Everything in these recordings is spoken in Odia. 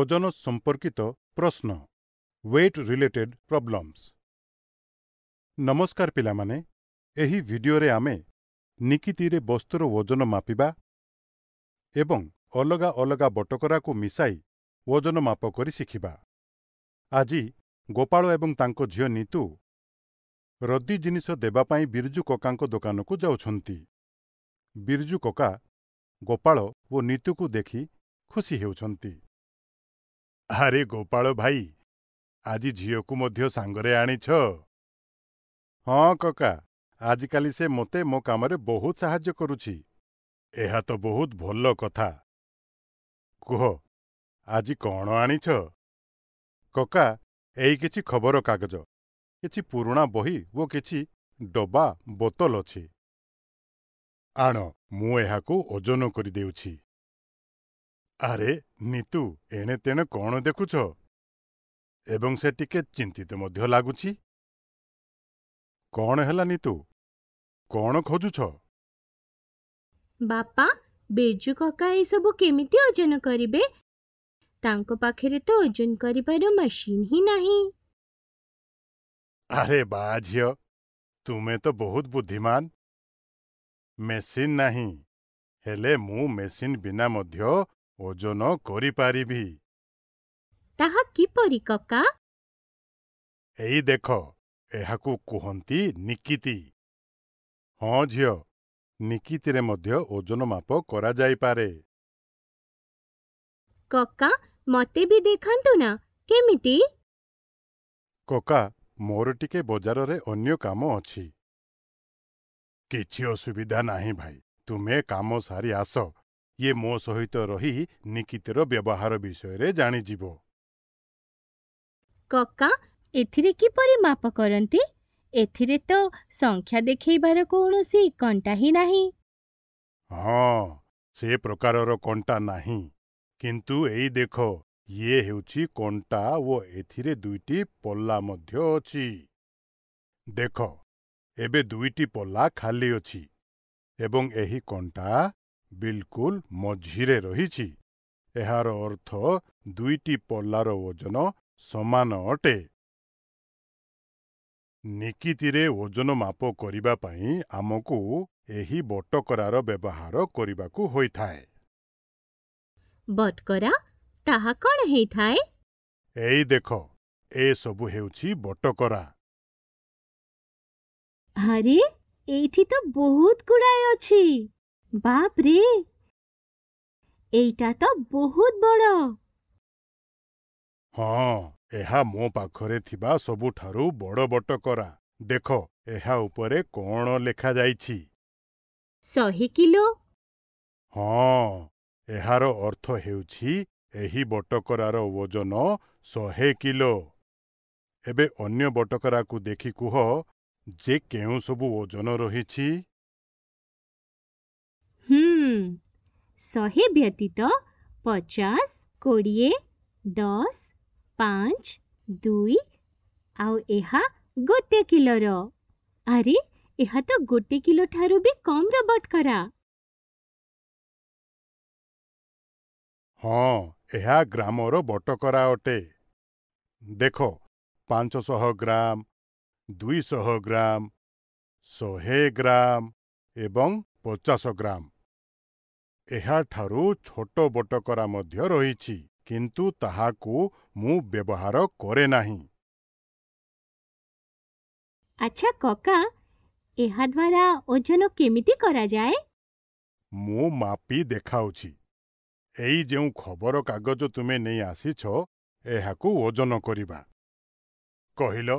ଓଜନ ସମ୍ପର୍କିତ ପ୍ରଶ୍ନ ୱେଟ୍ ରିଲେଟେଡ୍ ପ୍ରବ୍ଲମ୍ସ ନମସ୍କାର ପିଲାମାନେ ଏହି ଭିଡ଼ିଓରେ ଆମେ ନିକିତିରେ ବସ୍ତୁର ଓଜନ ମାପିବା ଏବଂ ଅଲଗା ଅଲଗା ବଟକରାକୁ ମିଶାଇ ଓଜନ ମାପ କରି ଶିଖିବା ଆଜି ଗୋପାଳ ଏବଂ ତାଙ୍କ ଝିଅ ନୀତୁ ରଦି ଜିନିଷ ଦେବା ପାଇଁ ବିର୍ଜୁ କକାଙ୍କ ଦୋକାନକୁ ଯାଉଛନ୍ତି ବିର୍ଜୁ କକା ଗୋପାଳ ଓ ନୀତୁକୁ ଦେଖି ଖୁସି ହେଉଛନ୍ତି ଆରେ ଗୋପାଳ ଭାଇ ଆଜି ଝିଅକୁ ମଧ୍ୟ ସାଙ୍ଗରେ ଆଣିଛ ହଁ କକା ଆଜିକାଲି ସେ ମୋତେ ମୋ କାମରେ ବହୁତ ସାହାଯ୍ୟ କରୁଛି ଏହା ତ ବହୁତ ଭଲ କଥା କୁହ ଆଜି କ'ଣ ଆଣିଛ କକା ଏଇ କିଛି ଖବରକାଗଜ କିଛି ପୁରୁଣା ବହି ଓ କିଛି ଡବା ବୋତଲ ଅଛି ଆଣ ମୁଁ ଏହାକୁ ଓଜନ କରିଦେଉଛି ଆରେ, ନିତୁ ଏଣେ ତେଣେ କ'ଣ ଦେଖୁଛ, ଏବଂ ସେ ଟିକେ ଚିନ୍ତିତ ମଧ୍ୟ ଲାଗୁଛି। କ'ଣ ହେଲା ନିତୁ? କ'ଣ ଖୋଜୁଛ? ବାପା ବିରଜୁ କକା ଏସବୁ କେମିତି ଓଜନ କରିବେ ତାଙ୍କ ପାଖରେ ତ ଓଜନ କରିବାର ମେସିନ୍ ହିଁ ନାହିଁ ଆରେ ବା ଝିଅ ତୁମେ ତ ବହୁତ ବୁଦ୍ଧିମାନ ମେସିନ୍ ନାହିଁ ହେଲେ ମୁଁ ମେସିନ୍ ବିନା ମଧ୍ୟ ଓଜନ କରିପାରିବି ତାହା କିପରି କକା ଏଇ ଦେଖ ଏହାକୁ କୁହନ୍ତି ନିକିତି ହଁ ଝିଅ ନିକିତିରେ ମଧ୍ୟ ଓଜନ ମାପ କରାଯାଇପାରେ କକା ମୋତେ ବି ଦେଖାନ୍ତୁ ନା କେମିତି କକା ମୋର ଟିକେ ବଜାରରେ ଅନ୍ୟ କାମ ଅଛି କିଛି ଅସୁବିଧା ନାହିଁ ଭାଇ ତୁମେ କାମ ସାରି ଆସ ଇଏ ମୋ ସହିତ ରହି ନିକିତର ବ୍ୟବହାର ବିଷୟରେ ଜାଣିଯିବ କକା ଏଥିରେ କିପରି ମାପ କରନ୍ତି ଏଥିରେ ତ ସଂଖ୍ୟା ଦେଖେଇବାର କୌଣସି କଣ୍ଟା ହିଁ ନାହିଁ ହଁ ସେ ପ୍ରକାରର କଣ୍ଟା ନାହିଁ କିନ୍ତୁ ଏଇ ଦେଖ ଇଏ ହେଉଛି କଣ୍ଟା ଓ ଏଥିରେ ଦୁଇଟି ପଲା ମଧ୍ୟ ଅଛି ଦେଖ ଏବେ ଦୁଇଟି ପଲା ଖାଲି ଅଛି ଏବଂ ଏହି କଣ୍ଟା ବିଲକୁଲ ମଝିରେ ରହିଛି ଏହାର ଅର୍ଥ ଦୁଇଟି ପଲ୍ଲାର ଓଜନ ସମାନ ଅଟେ ନିକିତିରେ ଓଜନ ମାପ କରିବା ପାଇଁ ଆମକୁ ଏହି ବଟକରାର ବ୍ୟବହାର କରିବାକୁ ହୋଇଥାଏ ବଟକରା ତାହା କ'ଣ ହେଇଥାଏ ଏଇ ଦେଖ ଏସବୁ ହେଉଛି ବଟକରା ଆରେ ଏଇଠି ତ ବହୁତ ଗୁଡ଼ାଏ ଅଛି ବାପ ଏଇଟା ତ ବହୁତ ବଡ ହଁ ଏହା ମୋ ପାଖରେ ଥିବା ସବୁଠାରୁ ବଡ଼ ବଟକରା ଦେଖ ଏହା ଉପରେ କ'ଣ ଲେଖାଯାଇଛି ଶହେ କିଲୋ ହଁ ଏହାର ଅର୍ଥ ହେଉଛି ଏହି ବଟକରାର ଓଜନ ଶହେ କିଲୋ ଏବେ ଅନ୍ୟ ବଟକରାକୁ ଦେଖି କୁହ ଯେ କେଉଁ ସବୁ ଓଜନ ରହିଛି ଶହେ ବ୍ୟତୀତ ପଚାଶ କୋଡ଼ିଏ ଦଶ ପାଞ୍ଚ ଦୁଇ ଆଉ ଏହା ଗୋଟେ କିଲୋର ଆରେ ଏହା ତ ଗୋଟେ କିଲୋ ଠାରୁ ବି କମ୍ର ବଟକରା ହଁ ଏହା ଗ୍ରାମର ବଟକରା ଅଟେ ଦେଖ ପାଞ୍ଚଶହ ଗ୍ରାମ ଦୁଇଶହ ଗ୍ରାମ ଶହେ ଗ୍ରାମ ଏବଂ ପଚାଶ ଗ୍ରାମ ଏହାଠାରୁ ଛୋଟ ବଟକରା ମଧ୍ୟ ରହିଛି କିନ୍ତୁ ତାହାକୁ ମୁଁ ବ୍ୟବହାର କରେ ନାହିଁ ଆଚ୍ଛା କକା ଏହା ଏହାଦ୍ୱାରା ଓଜନ କେମିତି କରାଯାଏ ମୁଁ ମାପି ଦେଖାଉଛି ଏଇ ଯେଉଁ ଖବରକାଗଜ ତୁମେ ନେଇ ଆସିଛ ଏହାକୁ ଓଜନ କରିବା କହିଲ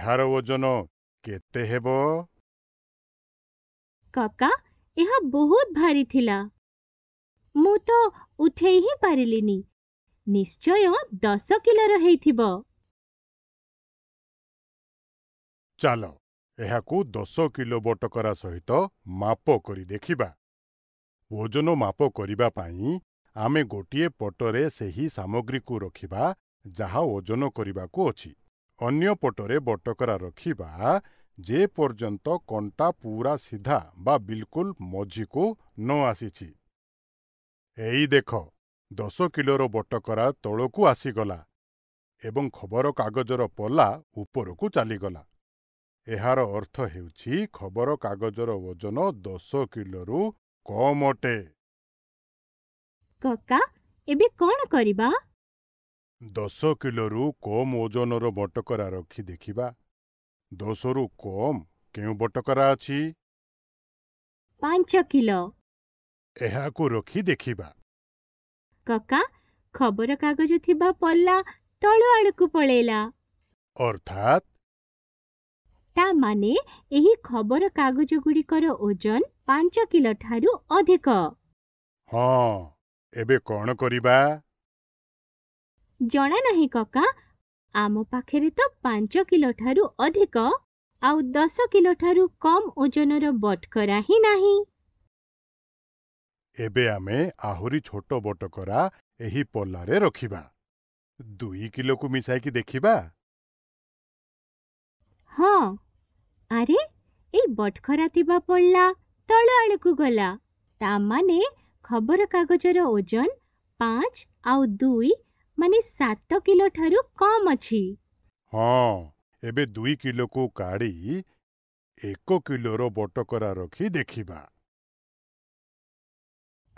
ଏହାର ଓଜନ କେତେ ହେବ କକା ଏହା ବହୁତ ଭାରି ଥିଲା ମୁଁ ତ ଉଠେଇ ହିଁ ପାରିଲିନି ନିଶ୍ଚୟ ଦଶ କିଲୋର ହେଇଥିବ ଚାଲ ଏହାକୁ ଦଶ କିଲୋ ବଟକରା ସହିତ ମାପ କରି ଦେଖିବା ଓଜନ ମାପ କରିବା ପାଇଁ ଆମେ ଗୋଟିଏ ପଟରେ ସେହି ସାମଗ୍ରୀକୁ ରଖିବା ଯାହା ଓଜନ କରିବାକୁ ଅଛି ଅନ୍ୟ ପଟରେ ବଟକରା ରଖିବା ଯେପର୍ଯ୍ୟନ୍ତ କଣ୍ଟା ପୂରା ସିଧା ବା ବିଲକୁଲ ମଝିକୁ ନ ଆସିଛି ଏଇ ଦେଖ ଦଶ କିଲୋର ବଟକରା ତଳକୁ ଆସିଗଲା ଏବଂ ଖବରକାଗଜର ପଲା ଉପରକୁ ଚାଲିଗଲା ଏହାର ଅର୍ଥ ହେଉଛି ଖବରକାଗଜର ଓଜନ ଦଶ କିଲୋରୁ କମ୍ ଅଟେ କକା ଏବେ କ'ଣ କରିବା ଦଶ କିଲୋରୁ କମ୍ ଓଜନର ବଟକରା ରଖି ଦେଖିବା ଦଶରୁ କମ୍ କେଉଁ ବଟକରା ଅଛି ପାଞ୍ଚ କିଲୋ ଏହାକୁ ରୋଖି ଦେଖିବା କକା ଖବରକାଗଜ ଥିବା ପଲ୍ଲା ତଳ ଆଡ଼କୁ ପଳେଇଲା ଅର୍ଥାତ୍ ତା ମାନେ ଏହି ଖବରକାଗଜଗୁଡ଼ିକର ଓଜନ ପାଞ୍ଚ କିଲୋ ଠାରୁ ଅଧିକ ହଁ ଏବେ କ'ଣ କରିବା ଜଣା ନାହିଁ କକା ଆମ ପାଖରେ ତ ପାଞ୍ଚ କିଲୋ ଠାରୁ ଅଧିକ ଆଉ ଦଶ କିଲୋ ଠାରୁ କମ୍ ଓଜନର ବଟକରା ହିଁ ନାହିଁ ଏବେ ଆମେ ଆହୁରି ଛୋଟ ବଟକରା ଏହି ପଲାରେ ରଖିବା। ଦୁଇ କିଲୋକୁ ମିଶାଇକି ଦେଖିବା। ହଁ, ଆରେ ଏଇ ବଟଖରା ଥିବା ପଡ଼ିଲା ତଳ ଆଡ଼କୁ ଗଲା। ତା ମାନେ ଖବରକାଗଜର ଓଜନ ପାଞ୍ଚ ଆଉ ଦୁଇ ମାନେ ସାତ କିଲୋ ଠାରୁ କମ୍ ଅଛି। ହଁ, ଏବେ ଦୁଇ କିଲୋକୁ କାଢ଼ି ଏକ କିଲୋର ବଟକରା ରଖି ଦେଖିବା।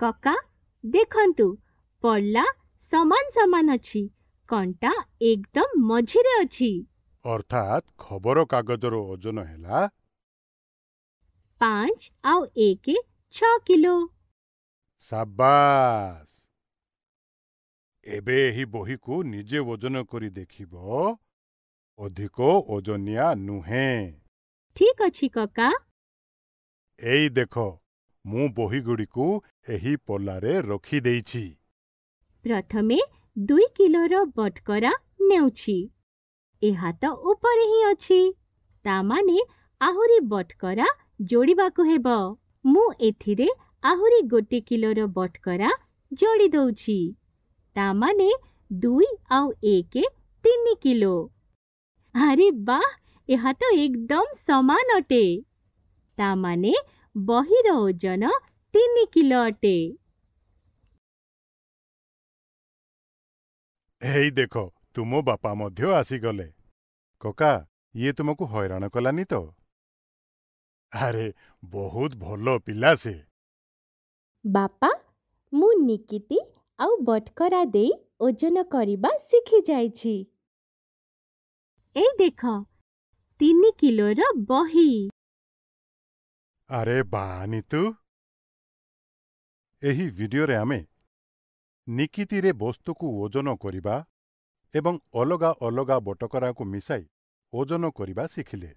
କକା ଦେଖନ୍ତୁ ପଡ୍ଲା ସମାନ ସମାନ ଅଛି। କଣ୍ଟା ଏକଦମ ମଝିରେ ଅଛି। ଅର୍ଥାତ୍ ଖବରକାଗଜର ଓଜନ ହେଲା ପାଞ୍ଚ ଆଉ ଏକ ଛଅ କିଲୋ ସାବାସ ଏବେ ଏହି ବହିକୁ ନିଜେ ଓଜନ କରି ଦେଖିବ ଅଧିକ ଓଜନିଆ ନୁହେଁ ଠିକ୍ ଅଛି କକା ଏଇ ଦେଖ ମୁଁ ବହିଗୁଡ଼ିକୁ ଏହି ପଲାରେ ରଖିଦେଇଛି ପ୍ରଥମେ ଦୁଇ କିଲୋର ବଟକରା ନେଉଛି ଏହା ତ ଉପରେ ହିଁ ଅଛି ତା ମାନେ ଆହୁରି ବଟକରା ଯୋଡ଼ିବାକୁ ହେବ ମୁଁ ଏଥିରେ ଆହୁରି ଗୋଟେ କିଲୋର ବଟକରା ଯୋଡ଼ି ଦେଉଛି ତା ମାନେ ଦୁଇ ଆଉ ଏକ ତିନି କିଲୋ ଆରେ ବାହ ଏହା ତ ଏକଦମ ସମାନ ଅଟେ ତା ମାନେ ବହିର ଓଜନ ତିନି କିଲୋ ଅଟେ ହେଇ ଦେଖ ତୁମ ବାପା ମଧ୍ୟ ଆସିଗଲେ କକା ଇଏ ତୁମକୁ ହଇରାଣ କଲାନି ତ ଆରେ ବହୁତ ଭଲ ପିଲା ସେ ବାପା ମୁଁ ନିକିତି ଆଉ ବଟକରା ଦେଇ ଓଜନ କରିବା ଶିଖିଯାଇଛି ଏଇ ଦେଖ ତିନି କିଲୋର ବହି ଆରେ ବାନିତୁ ଏହି ଭିଡିଓରେ ଆମେ ନିକିତିରେ ବସ୍ତୁକୁ ଓଜନ କରିବା ଏବଂ ଅଲଗା ଅଲଗା ବଟକରାକୁ ମିଶାଇ ଓଜନ କରିବା ଶିଖିଲେ